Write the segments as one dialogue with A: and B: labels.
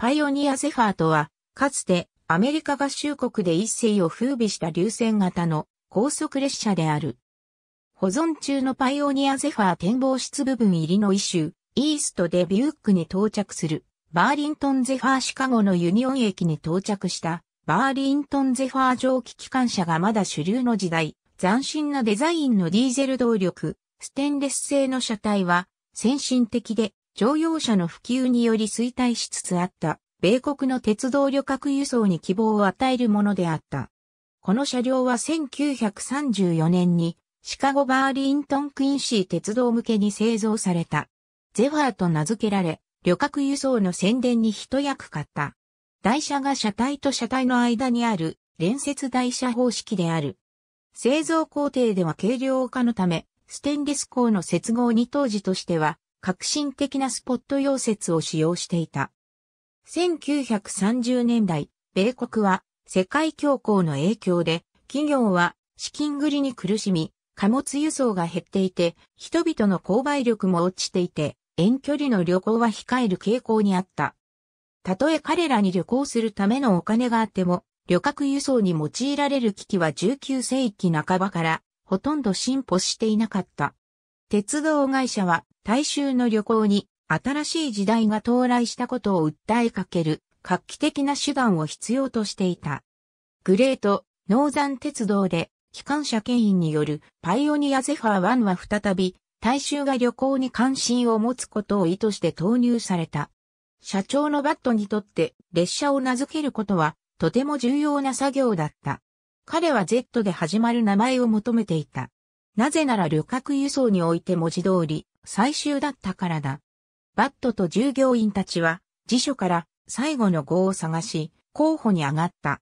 A: パイオニアゼファーとは、かつてアメリカ合衆国で一世を風靡した流線型の高速列車である。保存中のパイオニアゼファー展望室部分入りの一種イーストでビュークに到着する、バーリントンゼファーシカゴのユニオン駅に到着した、バーリントンゼファー蒸気機関車がまだ主流の時代、斬新なデザインのディーゼル動力、ステンレス製の車体は、先進的で乗用車の普及により衰退しつつあった、米国の鉄道旅客輸送に希望を与えるものであった。この車両は1934年にシカゴバーリントンクインシー鉄道向けに製造された。ゼファーと名付けられ、旅客輸送の宣伝に一役買った。台車が車体と車体の間にある連接台車方式である。製造工程では軽量化のため、ステンレス鋼の接合に当時としては革新的なスポット溶接を使用していた。1930年代、米国は世界恐慌の影響で企業は資金繰りに苦しみ、貨物輸送が減っていて、人々の購買力も落ちていて、遠距離の旅行は控える傾向にあった。たとえ彼らに旅行するためのお金があっても、旅客輸送に用いられる機器は19世紀半ばからほとんど進歩していなかった。鉄道会社は大衆の旅行に新しい時代が到来したことを訴えかける画期的な手段を必要としていた。グレート、ノーザン鉄道で、機関車牽引によるパイオニアゼファー1は再び、大衆が旅行に関心を持つことを意図して投入された。社長のバットにとって列車を名付けることはとても重要な作業だった。彼は Z で始まる名前を求めていた。なぜなら旅客輸送において文字通り、最終だったからだ。バットと従業員たちは辞書から最後の号を探し、候補に上がった。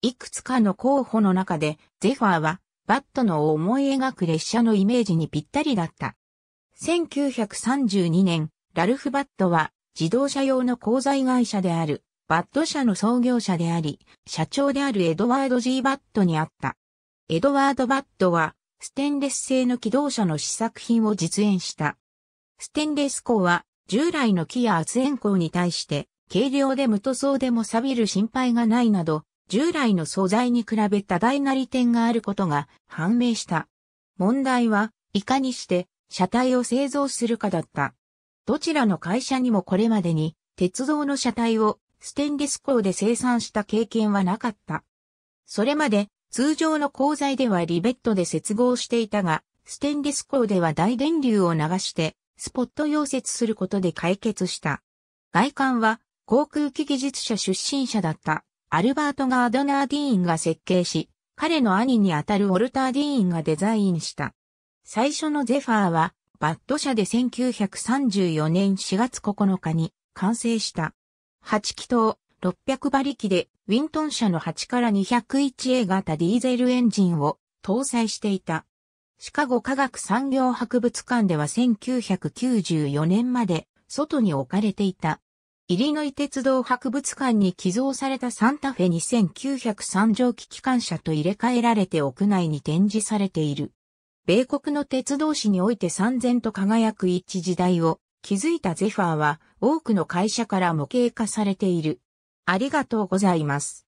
A: いくつかの候補の中で、ゼファーは、バットの思い描く列車のイメージにぴったりだった。1932年、ラルフ・バットは、自動車用の鋼材会社である、バット社の創業者であり、社長であるエドワード・ G・ バットにあった。エドワード・バットは、ステンレス製の機動車の試作品を実演した。ステンレス鋼は従来の木や圧縁鋼に対して軽量で無塗装でも錆びる心配がないなど、従来の素材に比べ多大な利点があることが判明した。問題はいかにして車体を製造するかだった。どちらの会社にもこれまでに鉄道の車体をステンレス鋼で生産した経験はなかった。それまで通常の鋼材ではリベットで接合していたが、ステンレス鋼では大電流を流して、スポット溶接することで解決した。外観は、航空機技術者出身者だった、アルバート・ガードナー・ディーンが設計し、彼の兄にあたるウォルター・ディーンがデザインした。最初のゼファーは、バッド社で1934年4月9日に完成した。8気筒、600馬力でウィントン車の8から 201A 型ディーゼルエンジンを搭載していた。シカゴ科学産業博物館では1994年まで外に置かれていた。イリノイ鉄道博物館に寄贈されたサンタフェ2903蒸気機関車と入れ替えられて屋内に展示されている。米国の鉄道史において三千と輝く一時代を築いたゼファーは多くの会社から模型化されている。ありがとうございます。